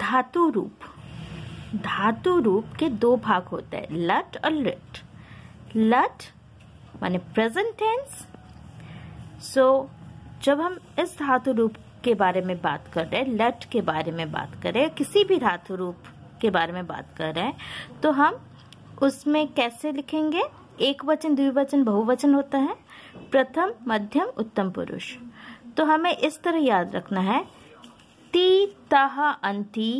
धातु रूप धातु रूप के दो भाग होते हैं लट और लिट लट माने प्रेजेंट टेंस सो जब हम इस धातु रूप के बारे में बात कर रहे हैं लट के बारे में बात कर रहे हैं किसी भी धातु रूप के बारे में बात कर रहे हैं तो हम उसमें कैसे लिखेंगे एक वचन द्विवचन बहुवचन होता है प्रथम मध्यम उत्तम पुरुष तो हमें इस तरह याद रखना है ती तह अंति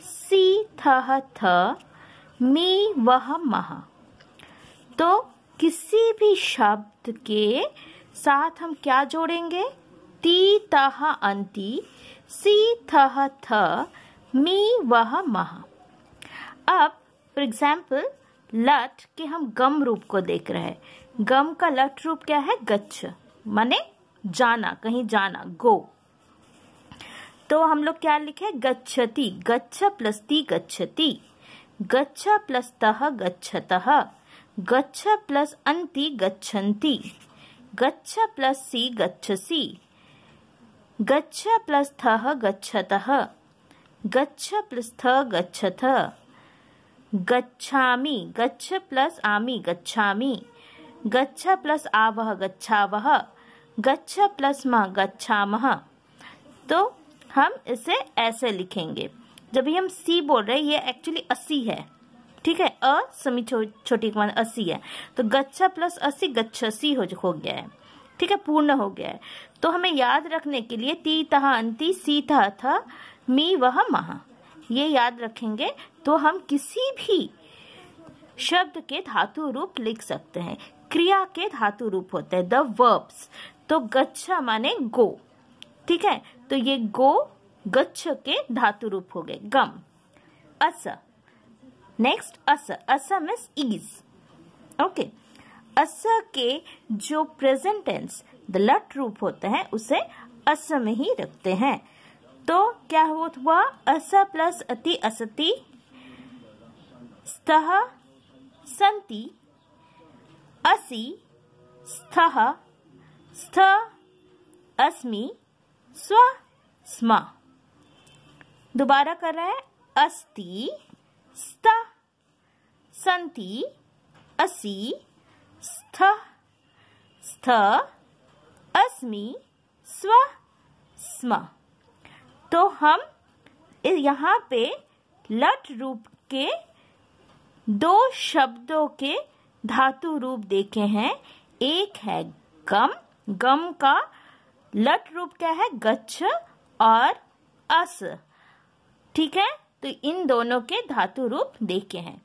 सी थह थ मी वह मह तो किसी भी शब्द के साथ हम क्या जोड़ेंगे ती तह अंति सी थह थ मी वह मह अब फॉर एग्जाम्पल लट के हम गम रूप को देख रहे हैं गम का लट रूप क्या है गच्छ माने जाना कहीं जाना गो तो हम लोग क्या लिखे गच्छति गच्छ प्लस ती गच्छति गच्छ प्लस तह गच्छत गच्छ प्लस अंति गच्छन्ति गच्छ प्लस सी गच्छसी गच्छ प्लस थः गच्छत गच्छ प्लस थ गच्छत गच्छामि गच्छ प्लस आमि गच्छामि गच्छ प्लस आवह गच्छावह गच्छ प्लस म गच्छामः तो हम इसे ऐसे लिखेंगे जब भी हम सी बोल रहे हैं ये एक्चुअली अस्सी है ठीक है अ समी छो, छोटी कमान अस्सी है तो गच्छा प्लस अस्सी गच्छसी हो, हो गया है ठीक है पूर्ण हो गया है तो हमें याद रखने के लिए ती तहा अंति सी था था मी वह महा ये याद रखेंगे तो हम किसी भी शब्द के धातु रूप लिख सकते हैं क्रिया के धातु रूप होते हैं द वर्ब्स तो गच्छा माने गो ठीक है तो ये गो गच्छ के धातु रूप हो गए गम अस नेक्स्ट अस अस मीन्स इज ओके अस के जो प्रेजेंट टेंस द लट रूप होते हैं उसे अस में ही रखते हैं तो क्या हुआ अस प्लस अति असति स्तः संति असी स्थ स्थ अस्मि स्व स्म दोबारा कर रहा है अस्ति स्त संति असि स्थ स्थ अस्मि स्व स्म तो हम यहाँ पे लट रूप के दो शब्दों के धातु रूप देखे हैं एक है गम गम का लट रूप क्या है गच्छ और अस ठीक है तो इन दोनों के धातु रूप देखे हैं